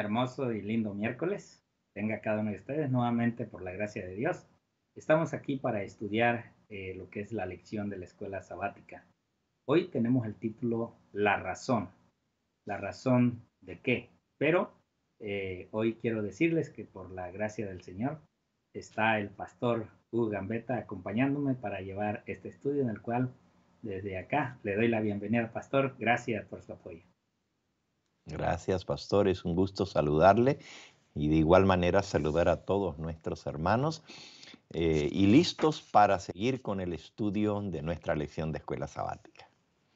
hermoso y lindo miércoles. Tenga cada uno de ustedes nuevamente por la gracia de Dios. Estamos aquí para estudiar eh, lo que es la lección de la escuela sabática. Hoy tenemos el título La razón. La razón de qué. Pero eh, hoy quiero decirles que por la gracia del Señor está el pastor Hugo Gambetta acompañándome para llevar este estudio en el cual desde acá le doy la bienvenida pastor. Gracias por su apoyo. Gracias, pastor. Es un gusto saludarle y de igual manera saludar a todos nuestros hermanos eh, y listos para seguir con el estudio de nuestra lección de escuela sabática.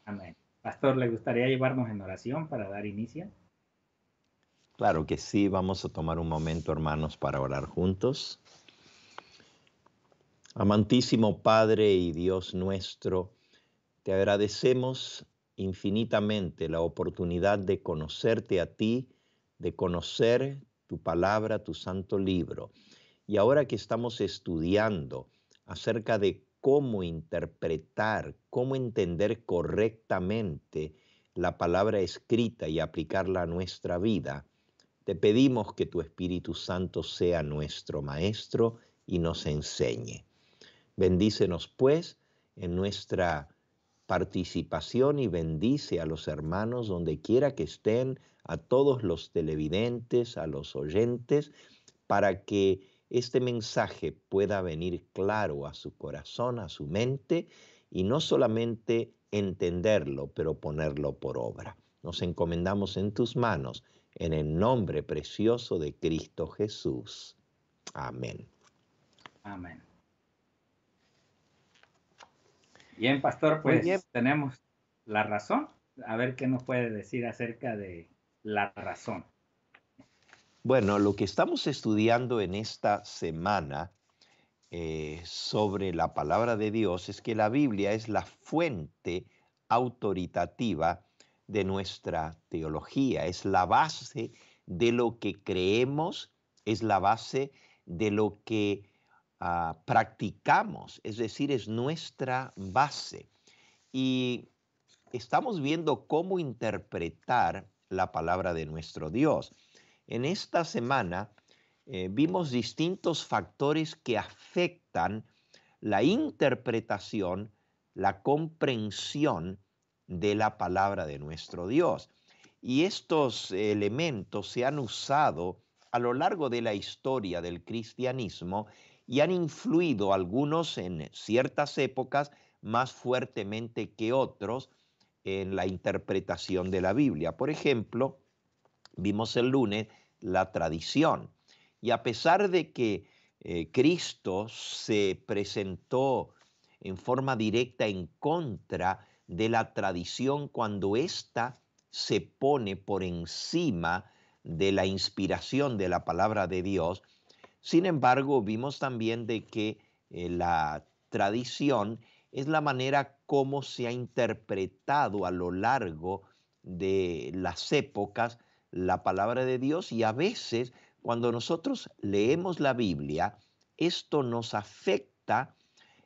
Amén. Pastor, ¿le gustaría llevarnos en oración para dar inicio? Claro que sí, vamos a tomar un momento, hermanos, para orar juntos. Amantísimo Padre y Dios nuestro, te agradecemos infinitamente la oportunidad de conocerte a ti, de conocer tu palabra, tu santo libro. Y ahora que estamos estudiando acerca de cómo interpretar, cómo entender correctamente la palabra escrita y aplicarla a nuestra vida, te pedimos que tu Espíritu Santo sea nuestro Maestro y nos enseñe. Bendícenos pues en nuestra participación y bendice a los hermanos donde quiera que estén, a todos los televidentes, a los oyentes, para que este mensaje pueda venir claro a su corazón, a su mente, y no solamente entenderlo, pero ponerlo por obra. Nos encomendamos en tus manos, en el nombre precioso de Cristo Jesús. Amén. Amén. Bien, Pastor, pues bien. tenemos la razón. A ver qué nos puede decir acerca de la razón. Bueno, lo que estamos estudiando en esta semana eh, sobre la palabra de Dios es que la Biblia es la fuente autoritativa de nuestra teología, es la base de lo que creemos, es la base de lo que Ah, practicamos, es decir, es nuestra base. Y estamos viendo cómo interpretar la palabra de nuestro Dios. En esta semana eh, vimos distintos factores que afectan la interpretación, la comprensión de la palabra de nuestro Dios. Y estos elementos se han usado a lo largo de la historia del cristianismo y han influido algunos en ciertas épocas más fuertemente que otros en la interpretación de la Biblia. Por ejemplo, vimos el lunes la tradición. Y a pesar de que eh, Cristo se presentó en forma directa en contra de la tradición cuando ésta se pone por encima de la inspiración de la palabra de Dios, sin embargo, vimos también de que eh, la tradición es la manera como se ha interpretado a lo largo de las épocas la palabra de Dios y a veces cuando nosotros leemos la Biblia, esto nos afecta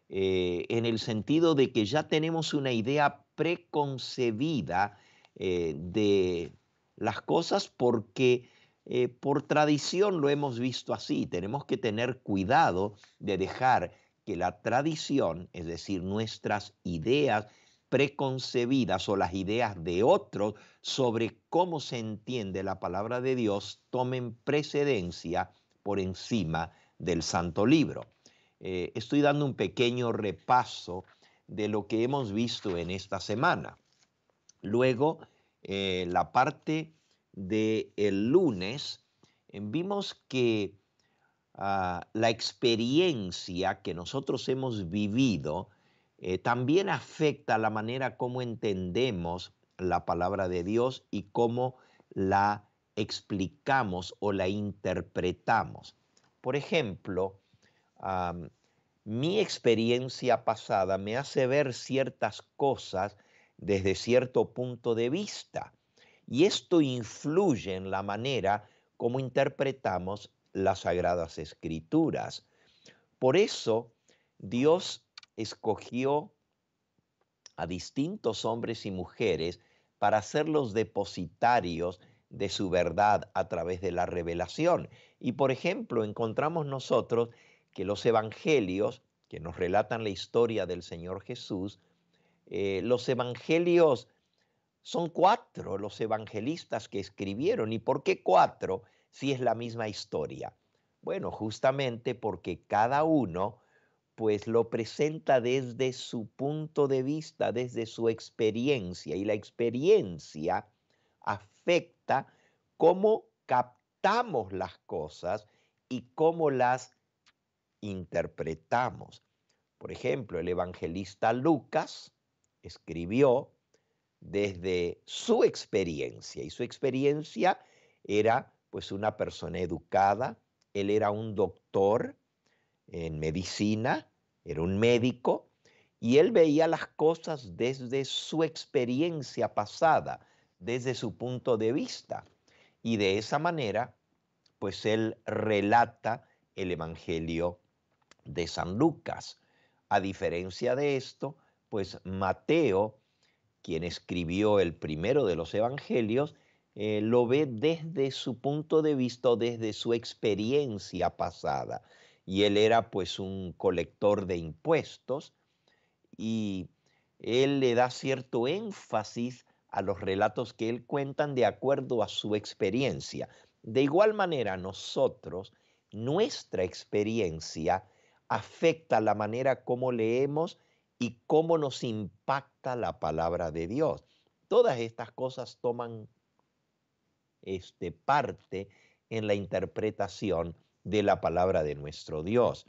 eh, en el sentido de que ya tenemos una idea preconcebida eh, de las cosas porque eh, por tradición lo hemos visto así. Tenemos que tener cuidado de dejar que la tradición, es decir, nuestras ideas preconcebidas o las ideas de otros sobre cómo se entiende la palabra de Dios, tomen precedencia por encima del Santo Libro. Eh, estoy dando un pequeño repaso de lo que hemos visto en esta semana. Luego, eh, la parte del el lunes, vimos que ah, la experiencia que nosotros hemos vivido eh, también afecta la manera como entendemos la palabra de Dios y cómo la explicamos o la interpretamos. Por ejemplo, mi experiencia pasada me hace ver ciertas cosas desde cierto punto de vista y esto influye en la manera como interpretamos las sagradas escrituras. Por eso Dios escogió a distintos hombres y mujeres para ser los depositarios de su verdad a través de la revelación. Y por ejemplo, encontramos nosotros que los evangelios, que nos relatan la historia del Señor Jesús, eh, los evangelios son cuatro los evangelistas que escribieron. ¿Y por qué cuatro si es la misma historia? Bueno, justamente porque cada uno pues lo presenta desde su punto de vista, desde su experiencia. Y la experiencia afecta cómo captamos las cosas y cómo las interpretamos. Por ejemplo, el evangelista Lucas escribió desde su experiencia. Y su experiencia era pues una persona educada, él era un doctor en medicina, era un médico, y él veía las cosas desde su experiencia pasada, desde su punto de vista. Y de esa manera, pues él relata el Evangelio de San Lucas. A diferencia de esto, pues Mateo quien escribió el primero de los evangelios, eh, lo ve desde su punto de vista, desde su experiencia pasada. Y él era pues un colector de impuestos y él le da cierto énfasis a los relatos que él cuentan de acuerdo a su experiencia. De igual manera, nosotros, nuestra experiencia afecta la manera como leemos y cómo nos impacta la palabra de Dios. Todas estas cosas toman este, parte en la interpretación de la palabra de nuestro Dios.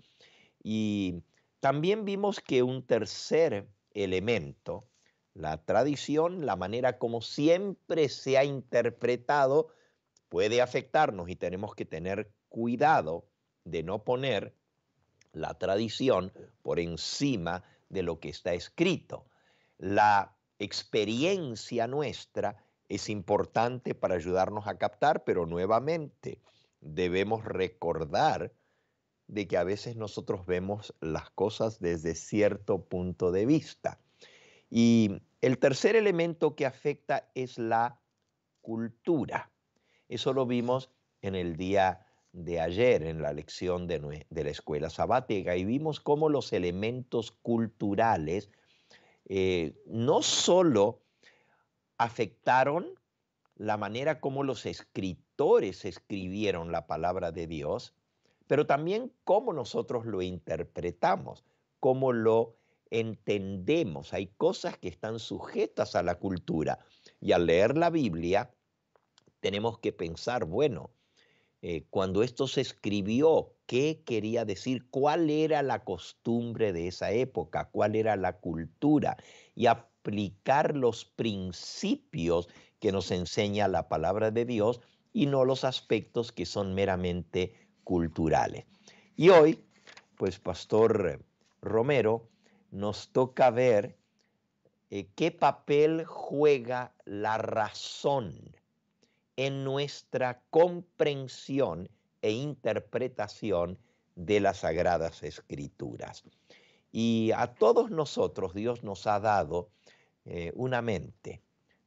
Y también vimos que un tercer elemento, la tradición, la manera como siempre se ha interpretado, puede afectarnos y tenemos que tener cuidado de no poner la tradición por encima de lo que está escrito. La experiencia nuestra es importante para ayudarnos a captar, pero nuevamente debemos recordar de que a veces nosotros vemos las cosas desde cierto punto de vista. Y el tercer elemento que afecta es la cultura. Eso lo vimos en el día de ayer en la lección de, la escuela sabática y vimos cómo los elementos culturales eh, no solo afectaron la manera como los escritores escribieron la palabra de Dios, pero también cómo nosotros lo interpretamos, cómo lo entendemos. Hay cosas que están sujetas a la cultura y al leer la Biblia tenemos que pensar, bueno, eh, cuando esto se escribió, qué quería decir, cuál era la costumbre de esa época, cuál era la cultura y aplicar los principios que nos enseña la palabra de Dios y no los aspectos que son meramente culturales. Y hoy, pues Pastor Romero, nos toca ver eh, qué papel juega la razón en nuestra comprensión e interpretación de las sagradas escrituras. Y a todos nosotros Dios nos ha dado eh, una mente,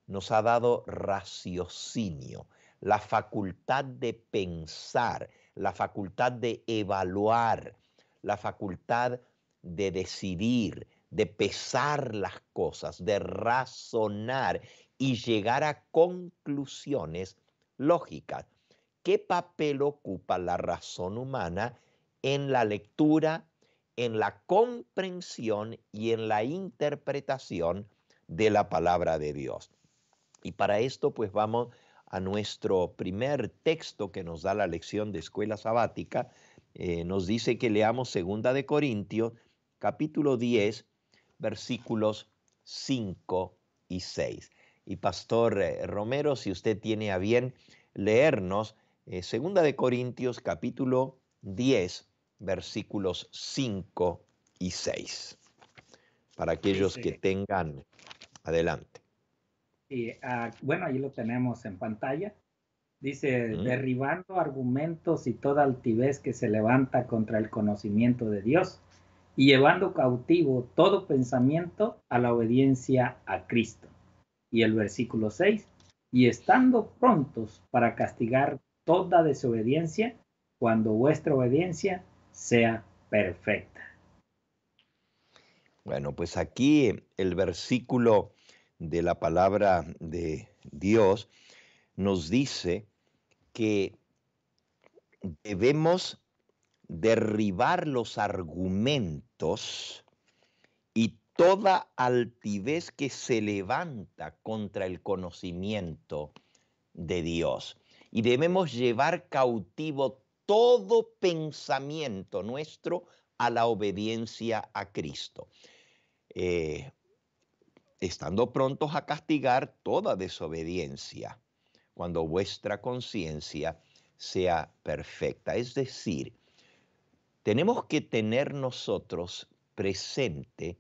nos ha dado raciocinio, la facultad de pensar, la facultad de evaluar, la facultad de decidir, de pesar las cosas, de razonar y llegar a conclusiones Lógica, ¿Qué papel ocupa la razón humana en la lectura, en la comprensión y en la interpretación de la palabra de Dios? Y para esto pues vamos a nuestro primer texto que nos da la lección de escuela sabática. Eh, nos dice que leamos segunda de Corintios capítulo 10 versículos 5 y 6 y Pastor eh, Romero, si usted tiene a bien leernos eh, Segunda de Corintios capítulo 10, versículos 5 y 6. Para aquellos que tengan adelante. Ah, bueno, ahí lo tenemos en pantalla. Dice, derribando argumentos y toda altivez que se levanta contra el conocimiento de Dios y llevando cautivo todo pensamiento a la obediencia a Cristo y el versículo 6, y estando prontos para castigar toda desobediencia cuando vuestra obediencia sea perfecta. Bueno, pues aquí el versículo de la palabra de Dios nos dice que debemos derribar los argumentos toda altivez que se levanta contra el conocimiento de Dios. Y debemos llevar cautivo todo pensamiento nuestro a la obediencia a Cristo, eh, estando prontos a castigar toda desobediencia cuando vuestra conciencia sea perfecta. Es decir, tenemos que tener nosotros presente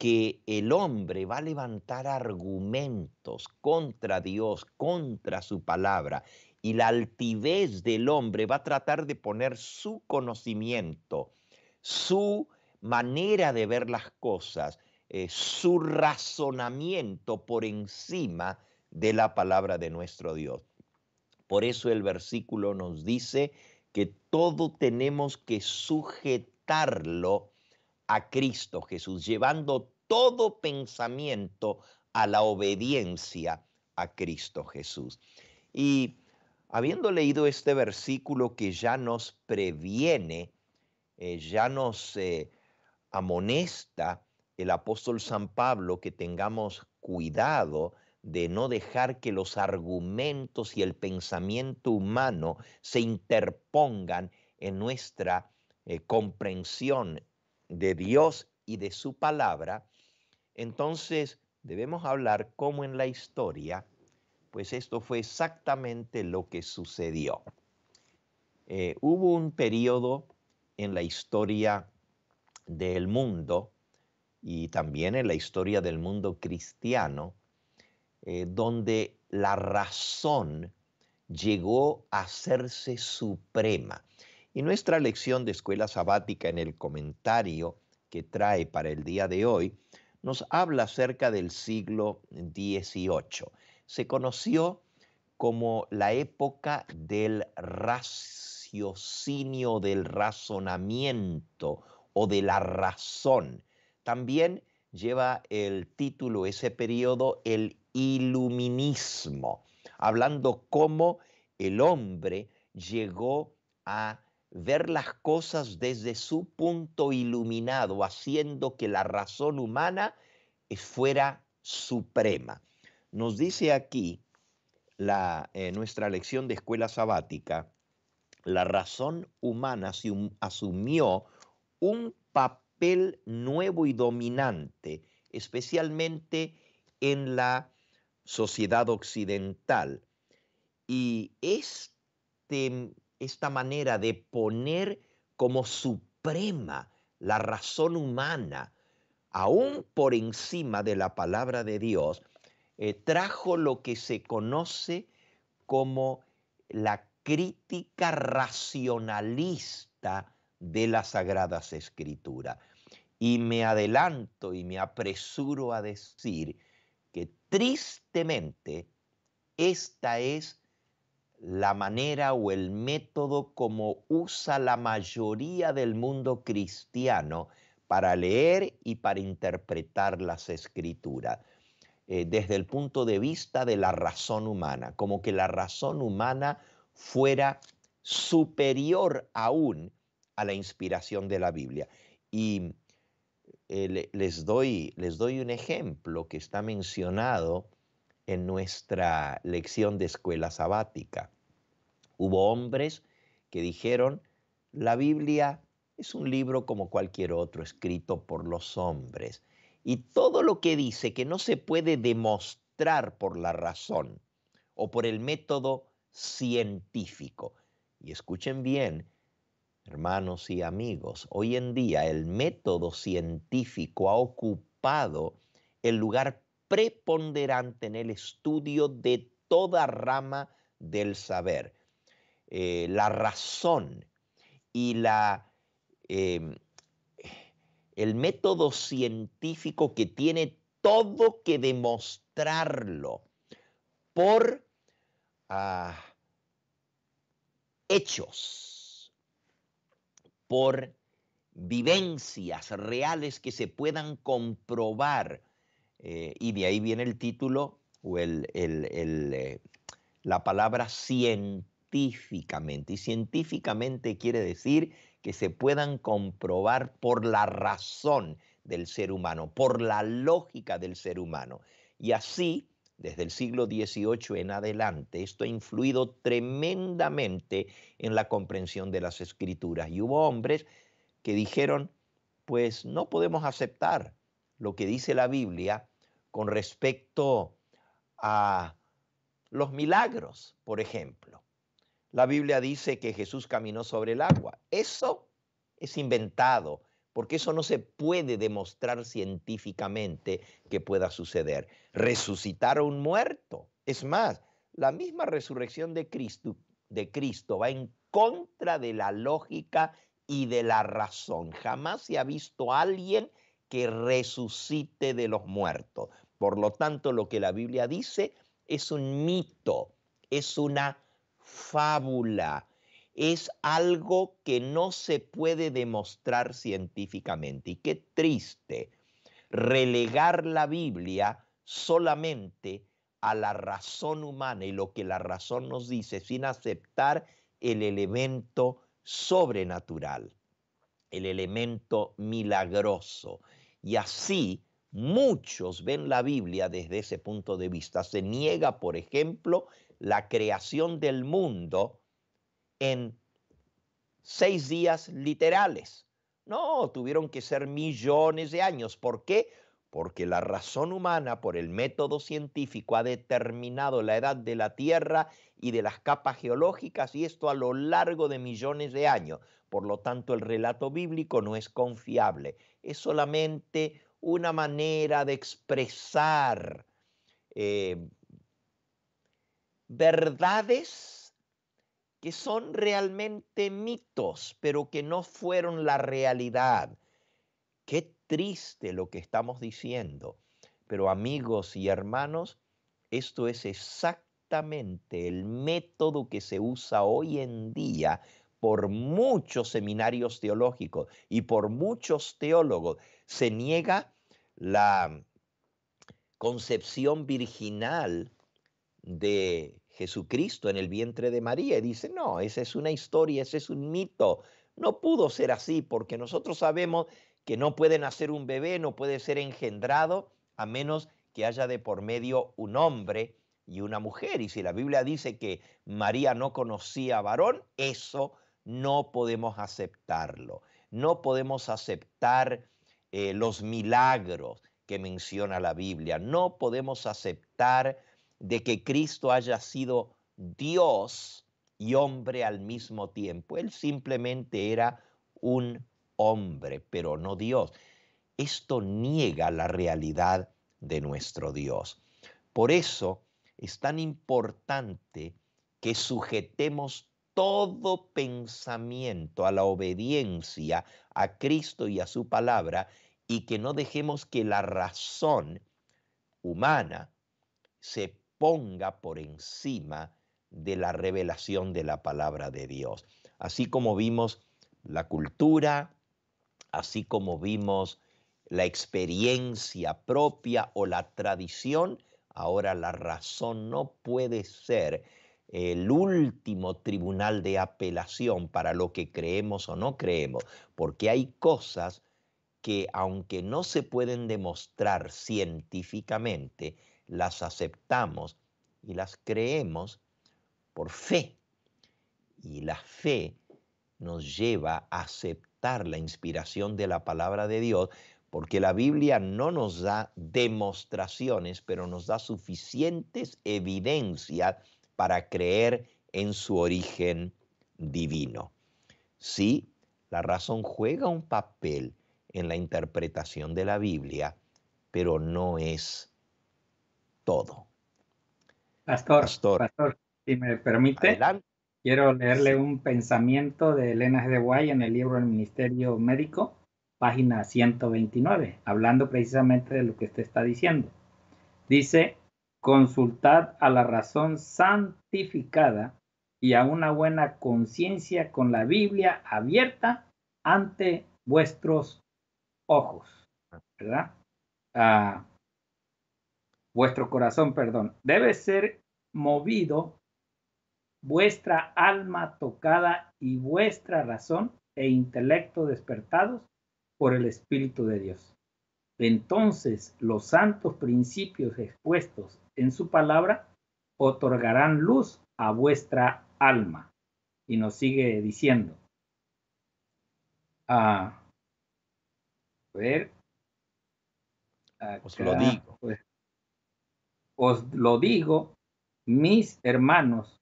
que el hombre va a levantar argumentos contra Dios, contra su palabra, y la altivez del hombre va a tratar de poner su conocimiento, su manera de ver las cosas, eh, su razonamiento por encima de la palabra de nuestro Dios. Por eso el versículo nos dice que todo tenemos que sujetarlo a Cristo Jesús, llevando todo pensamiento a la obediencia a Cristo Jesús. Y habiendo leído este versículo que ya nos previene, eh, ya nos eh, amonesta el apóstol San Pablo que tengamos cuidado de no dejar que los argumentos y el pensamiento humano se interpongan en nuestra eh, comprensión de Dios y de su palabra, entonces debemos hablar como en la historia, pues esto fue exactamente lo que sucedió. Eh, hubo un periodo en la historia del mundo y también en la historia del mundo cristiano, eh, donde la razón llegó a hacerse suprema. Y nuestra lección de escuela sabática en el comentario que trae para el día de hoy nos habla acerca del siglo XVIII. Se conoció como la época del raciocinio, del razonamiento o de la razón. También lleva el título ese periodo el iluminismo, hablando cómo el hombre llegó a ver las cosas desde su punto iluminado, haciendo que la razón humana e-, fuera suprema. Nos dice aquí la, eh, nuestra lección de escuela sabática, la razón humana asumió un papel nuevo y dominante, especialmente en la sociedad occidental. Y este esta manera de poner como suprema la razón humana, aún por encima de la palabra de Dios, eh, trajo lo que se conoce como la crítica racionalista de las Sagradas Escrituras. Y me adelanto y me apresuro a decir que tristemente esta es la manera o el método como usa la mayoría del mundo cristiano para leer y para interpretar las escrituras, eh, desde el punto de vista de la razón humana, como que la razón humana fuera superior aún a la inspiración de la Biblia. Y eh, les doy un ejemplo que está mencionado en nuestra lección de escuela sabática. Hubo hombres que dijeron, la Biblia es un libro como cualquier otro escrito por los hombres. Y todo lo que dice que no se puede demostrar por la razón o por el método científico. Y escuchen bien, hermanos y amigos, hoy en día el método científico ha ocupado el lugar preponderante en el estudio de toda rama del saber. Eh, la razón y la, em, el método científico que tiene todo que demostrarlo por ah, hechos, por vivencias reales que se puedan comprobar eh, y de ahí viene el título o eh, la palabra científicamente. Y científicamente quiere decir que se puedan comprobar por la razón del ser humano, por la lógica del ser humano. Y así, desde el siglo XVIII en adelante, esto ha influido tremendamente en la comprensión de las escrituras. Y hubo hombres que dijeron, pues no podemos aceptar lo que dice la Biblia con respecto a los milagros, por ejemplo. La Biblia dice que Jesús caminó sobre el agua. Eso es inventado, porque eso no se puede demostrar científicamente que pueda suceder. Resucitar a un muerto. Es más, la misma resurrección de Cristo, de Cristo va en contra de la lógica y de la razón. Jamás se ha visto a alguien que resucite de los muertos. Por lo tanto, lo que la Biblia dice es un mito, es una fábula, es algo que no se puede demostrar científicamente. Y qué triste relegar la Biblia solamente a la razón humana y lo que la razón nos dice sin aceptar el elemento sobrenatural, el elemento milagroso, y así muchos ven la Biblia desde ese punto de vista. Se niega, por ejemplo, la creación del mundo en seis días literales. No, tuvieron que ser millones de años. ¿Por qué? porque la razón humana por el método científico ha determinado la edad de la Tierra y de las capas geológicas y esto a lo largo de millones de años. Por lo tanto, el relato bíblico no es confiable, es solamente una manera de expresar eh, verdades que son realmente mitos, pero que no fueron la realidad. ¿Qué triste lo que estamos diciendo, pero amigos y hermanos, esto es exactamente el método que se usa hoy en día por muchos seminarios teológicos y por muchos teólogos. Se niega la concepción virginal de Jesucristo en el vientre de María y dice, no, esa es una historia, ese es un mito, no pudo ser así porque nosotros sabemos que no puede nacer un bebé, no puede ser engendrado, a menos que haya de por medio un hombre y una mujer. Y si la Biblia dice que María no conocía a varón, eso no podemos aceptarlo. No podemos aceptar eh, los milagros que menciona la Biblia. No podemos aceptar de que Cristo haya sido Dios y hombre al mismo tiempo. Él simplemente era un hombre, pero no Dios. Esto niega la realidad de nuestro Dios. Por eso es tan importante que sujetemos todo pensamiento a la obediencia a Cristo y a su palabra y que no dejemos que la razón humana se ponga por encima de la revelación de la palabra de Dios. Así como vimos la cultura, así como vimos la experiencia propia o la tradición, ahora la razón no puede ser el último tribunal de apelación para lo que creemos o no creemos, porque hay cosas que aunque no se pueden demostrar científicamente, las aceptamos y las creemos por fe. Y la fe nos lleva a aceptar la inspiración de la palabra de Dios, porque la Biblia no nos da demostraciones, pero nos da suficientes evidencias para creer en su origen divino. Sí, la razón juega un papel en la interpretación de la Biblia, pero no es todo. Pastor, pastor, si me permite. Adelante, Quiero leerle un pensamiento de Elena G. de Guay en el libro El Ministerio Médico, página 129, hablando precisamente de lo que usted está diciendo. Dice, consultad a la razón santificada y a una buena conciencia con la Biblia abierta ante vuestros ojos, ¿verdad? Ah, vuestro corazón, perdón, debe ser movido vuestra alma tocada y vuestra razón e intelecto despertados por el Espíritu de Dios. Entonces los santos principios expuestos en su palabra otorgarán luz a vuestra alma. Y nos sigue diciendo. Ah, a ver. lo digo. Pues, os lo digo, mis hermanos,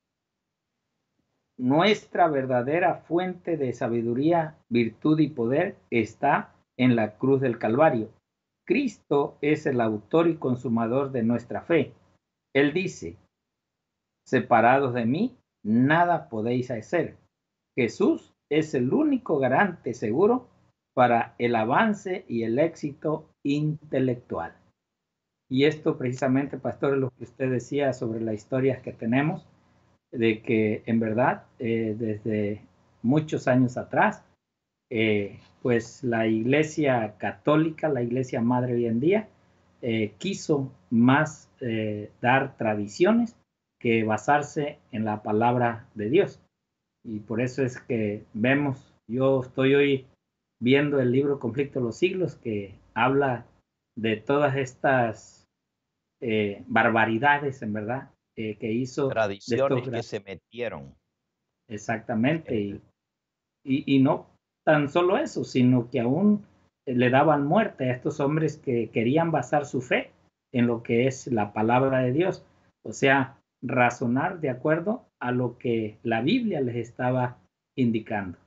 nuestra verdadera fuente de sabiduría, virtud y poder está en la cruz del Calvario. Cristo es el autor y consumador de nuestra fe. Él dice, separados de mí, nada podéis hacer. Jesús es el único garante seguro para el avance y el éxito intelectual. Y esto precisamente, pastor, es lo que usted decía sobre las historias que tenemos de que en verdad eh, desde muchos años atrás, eh, pues la Iglesia Católica, la Iglesia Madre hoy en día, eh, quiso más dar tradiciones que basarse en la palabra de Dios. Y por eso es que vemos, yo estoy hoy viendo el libro Conflicto de los Siglos que habla de todas estas barbaridades, en verdad, eh, que hizo. Tradiciones que se metieron. Exactamente. Este. Y, no tan solo eso, sino que aún eh, le daban muerte a estos hombres que querían basar su fe en lo que es la palabra de Dios. O sea, razonar de acuerdo a lo que la Biblia les estaba indicando.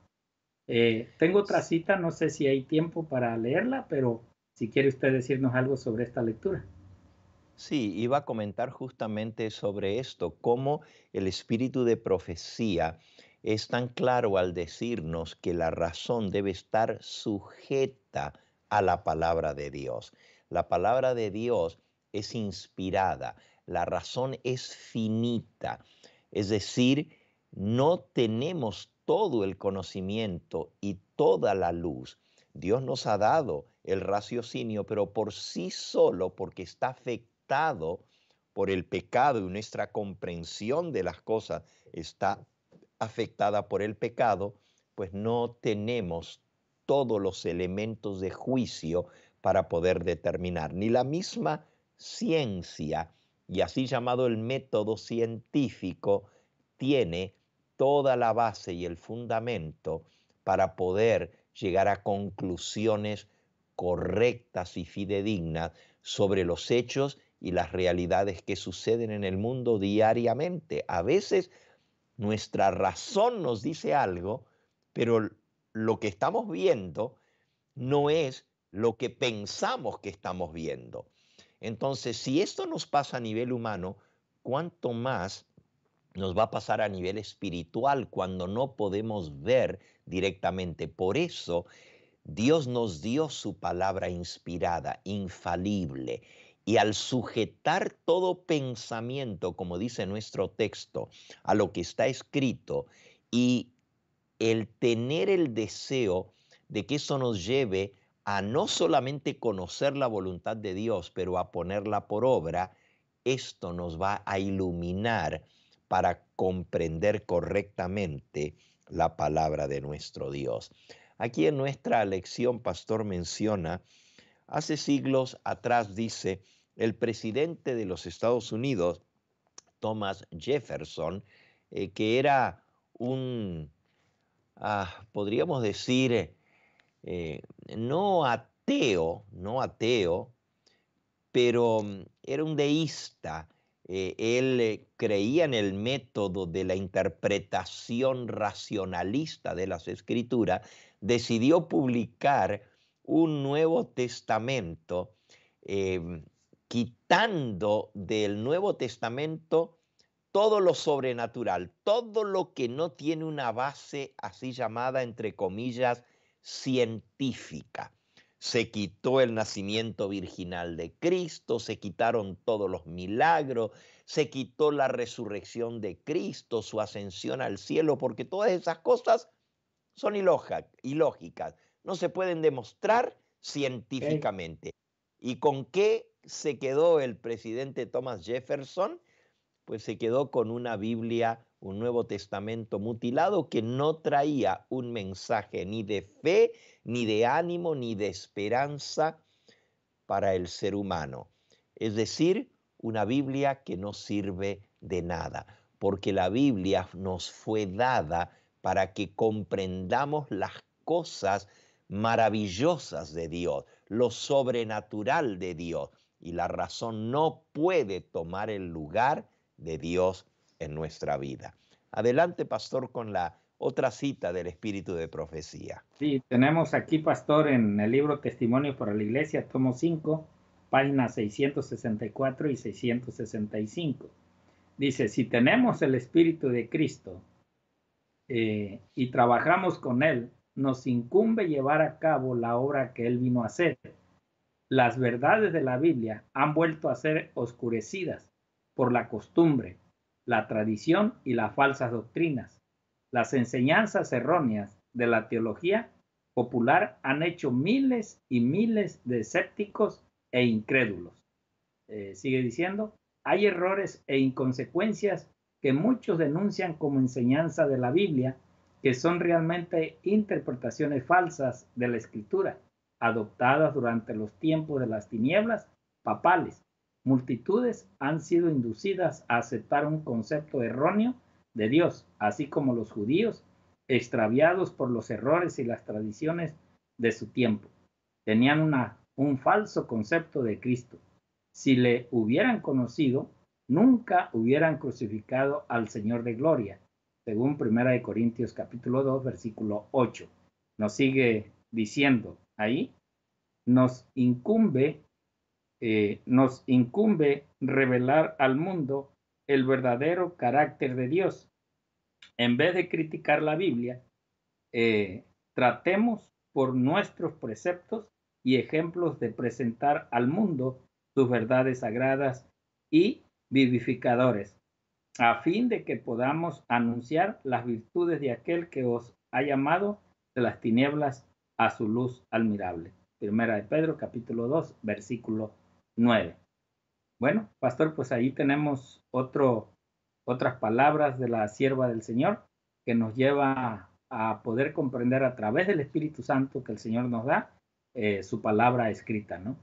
Eh, tengo otra cita, no sé si hay tiempo para leerla, pero si quiere usted decirnos algo sobre esta lectura. Sí, iba a comentar justamente sobre esto, cómo el espíritu de profecía es tan claro al decirnos que la razón debe estar sujeta a la palabra de Dios. La palabra de Dios es inspirada, la razón es finita, es decir, no tenemos todo el conocimiento y toda la luz. Dios nos ha dado el raciocinio, pero por sí solo, porque está afectado por el pecado y nuestra comprensión de las cosas está afectada por el pecado, pues no tenemos todos los elementos de juicio para poder determinar. Ni la misma ciencia, y así llamado el método científico, tiene toda la base y el fundamento para poder llegar a conclusiones correctas y fidedignas sobre los hechos y las realidades que suceden en el mundo diariamente. A veces nuestra razón nos dice algo, pero lo que estamos viendo no es lo que pensamos que estamos viendo. Entonces, si esto nos pasa a nivel humano, ¿cuánto más nos va a pasar a nivel espiritual cuando no podemos ver directamente? Por eso, Dios nos dio su palabra inspirada, infalible, y al sujetar todo pensamiento, como dice nuestro texto, a lo que está escrito y el tener el deseo de que eso nos lleve a no solamente conocer la voluntad de Dios, pero a ponerla por obra, esto nos va a iluminar para comprender correctamente la palabra de nuestro Dios. Aquí en nuestra lección, Pastor menciona Hace siglos atrás, dice, el presidente de los Estados Unidos, Thomas Jefferson, eh, que era un, ah, podríamos decir, eh, eh, no ateo, no ateo, pero mm, era un deísta. él creía en el método de la interpretación racionalista de las escrituras, decidió publicar un Nuevo Testamento, em, quitando del Nuevo Testamento todo lo sobrenatural, todo lo que no tiene una base así llamada, entre comillas, científica. Se quitó el nacimiento virginal de Cristo, se quitaron todos los milagros, se quitó la resurrección de Cristo, su ascensión al cielo, porque todas esas cosas son ilógicas, no se pueden demostrar científicamente. ¿Y con qué se quedó el presidente Thomas Jefferson? Pues se quedó con una Biblia, un Nuevo Testamento mutilado que no traía un mensaje ni de fe, ni de ánimo, ni de esperanza para el ser humano. Es decir, una Biblia que no sirve de nada, porque la Biblia nos fue dada para que comprendamos las cosas maravillosas de Dios, lo sobrenatural de Dios. Y la razón no puede tomar el lugar de Dios en nuestra vida. Adelante, pastor, con la otra cita del espíritu de profecía. Sí, tenemos aquí, pastor, en el libro Testimonio para la Iglesia, tomo 5, páginas 664 y 665. Dice, si tenemos el espíritu de Cristo eh, y trabajamos con Él, nos incumbe llevar a cabo la obra que Él vino a hacer. Las verdades de la Biblia han vuelto a ser oscurecidas por la costumbre, la tradición y las falsas doctrinas. Las enseñanzas erróneas de la teología popular han hecho miles y miles de escépticos e incrédulos. Eh, sigue diciendo, hay errores e inconsecuencias que muchos denuncian como enseñanza de la Biblia que son realmente interpretaciones falsas de la escritura, adoptadas durante los tiempos de las tinieblas papales. Multitudes han sido inducidas a aceptar un concepto erróneo de Dios, así como los judíos, extraviados por los errores y las tradiciones de su tiempo. Tenían una, un falso concepto de Cristo. Si le hubieran conocido, nunca hubieran crucificado al Señor de Gloria según Primera de Corintios capítulo 2, versículo 8. Nos sigue diciendo ahí, nos incumbe, eh, nos incumbe revelar al mundo el verdadero carácter de Dios. En vez de criticar la Biblia, eh, tratemos por nuestros preceptos y ejemplos de presentar al mundo sus verdades sagradas y vivificadores a fin de que podamos anunciar las virtudes de aquel que os ha llamado de las tinieblas a su luz admirable. Primera de Pedro, capítulo 2, versículo 9. Bueno, pastor, pues ahí tenemos otro, otras palabras de la sierva del Señor que nos lleva a poder comprender a través del Espíritu Santo que el Señor nos da eh, su palabra escrita, ¿no?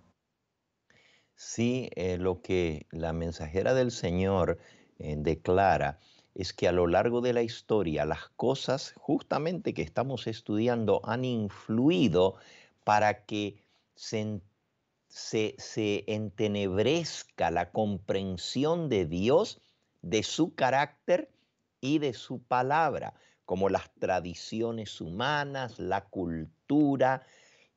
Sí, eh, lo que la mensajera del Señor eh, declara es que a lo largo de la historia las cosas justamente que estamos estudiando han influido para que se, se, se entenebrezca la comprensión de Dios, de su carácter y de su palabra, como las tradiciones humanas, la cultura,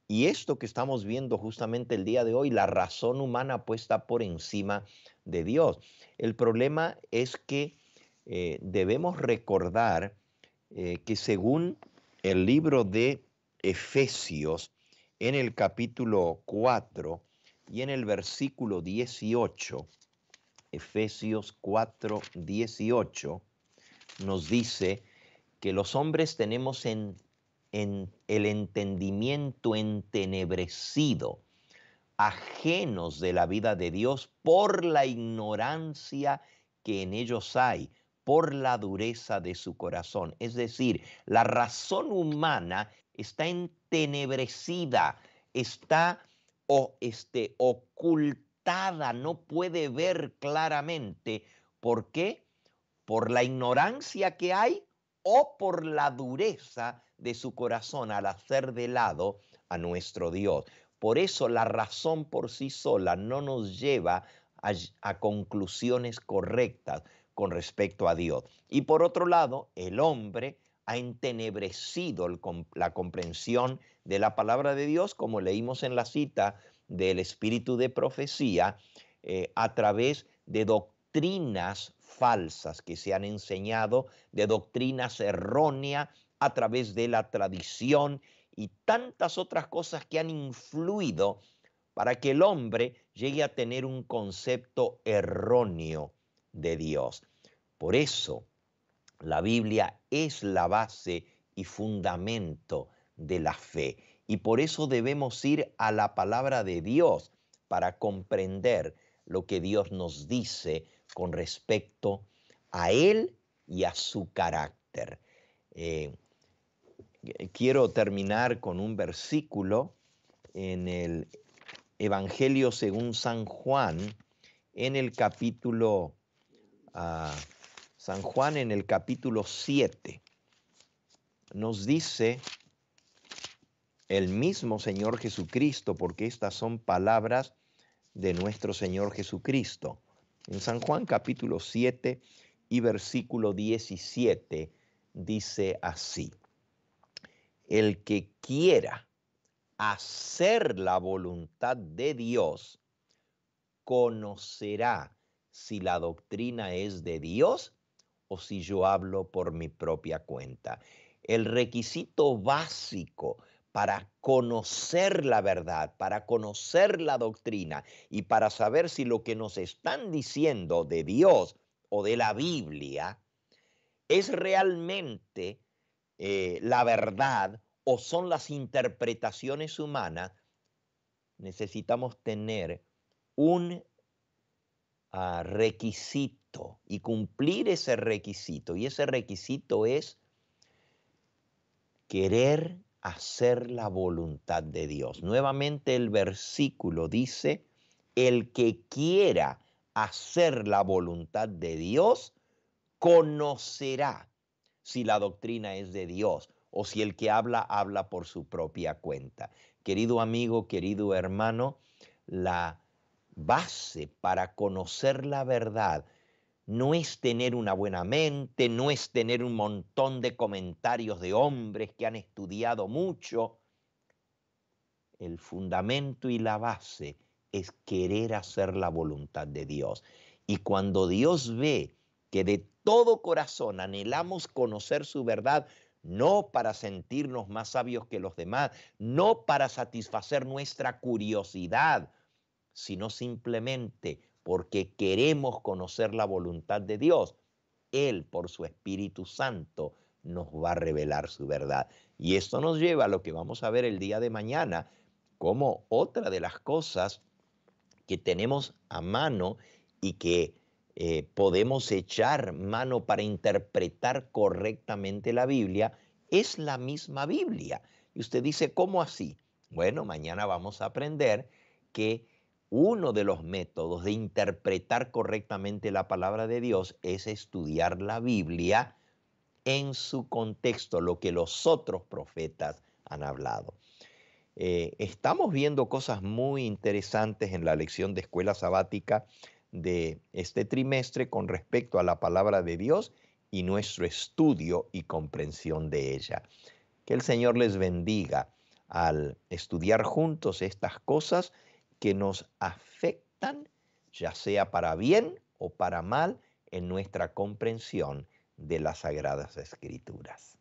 y esto que estamos viendo justamente el día de hoy, la razón humana puesta por encima de Dios. El problema es que eh, debemos recordar eh, que según el libro de Efesios, en el capítulo 4 y en el versículo 18, Efesios 4, 18, nos dice que los hombres tenemos en, el entendimiento entenebrecido ajenos de la vida de Dios por la ignorancia que en ellos hay, por la dureza de su corazón. Es decir, la razón humana está entenebrecida, está o, este, ocultada, no puede ver claramente. ¿Por qué? Por la ignorancia que hay o por la dureza de su corazón al hacer de lado a nuestro Dios. Por eso la razón por sí sola no nos lleva a, conclusiones correctas con respecto a Dios. Y por otro lado, el hombre ha entenebrecido la comprensión de la palabra de Dios, como leímos en la cita del espíritu de profecía, eh, a través de doctrinas falsas que se han enseñado, de doctrinas erróneas, a través de la tradición y tantas otras cosas que han influido para que el hombre llegue a tener un concepto erróneo de Dios. Por eso la Biblia es la base y fundamento de la fe. Y por eso debemos ir a la palabra de Dios para comprender lo que Dios nos dice con respecto a Él y a su carácter. Eh, eh, quiero terminar con un versículo en el Evangelio según San Juan, en el capítulo, ah, San Juan en el capítulo 7, nos dice el mismo Señor Jesucristo, porque estas son palabras de nuestro Señor Jesucristo. En San Juan capítulo 7 y versículo 17 dice así el que quiera hacer la voluntad de Dios, conocerá si la doctrina es de Dios o si yo hablo por mi propia cuenta. El requisito básico para conocer la verdad, para conocer la doctrina y para saber si lo que nos están diciendo de Dios o de la Biblia es realmente eh, la verdad o son las interpretaciones humanas, necesitamos tener un ah, requisito y cumplir ese requisito. Y ese requisito es querer hacer la voluntad de Dios. Nuevamente el versículo dice, el que quiera hacer la voluntad de Dios, conocerá si la doctrina es de Dios o si el que habla habla por su propia cuenta. Querido amigo, querido hermano, la base para conocer la verdad no es tener una buena mente, no es tener un montón de comentarios de hombres que han estudiado mucho. El fundamento y la base es querer hacer la voluntad de Dios. Y cuando Dios ve que de todo corazón anhelamos conocer su verdad, no para sentirnos más sabios que los demás, no para satisfacer nuestra curiosidad, sino simplemente porque queremos conocer la voluntad de Dios. Él, por su Espíritu Santo, nos va a revelar su verdad. Y esto nos lleva a lo que vamos a ver el día de mañana, como otra de las cosas que tenemos a mano y que eh, podemos echar mano para interpretar correctamente la Biblia, es la misma Biblia. Y usted dice, ¿cómo así? Bueno, mañana vamos a aprender que uno de los métodos de interpretar correctamente la palabra de Dios es estudiar la Biblia en su contexto, lo que los otros profetas han hablado. Eh, estamos viendo cosas muy interesantes en la lección de escuela sabática de este trimestre con respecto a la palabra de Dios y nuestro estudio y comprensión de ella. Que el Señor les bendiga al estudiar juntos estas cosas que nos afectan, ya sea para bien o para mal, en nuestra comprensión de las Sagradas Escrituras.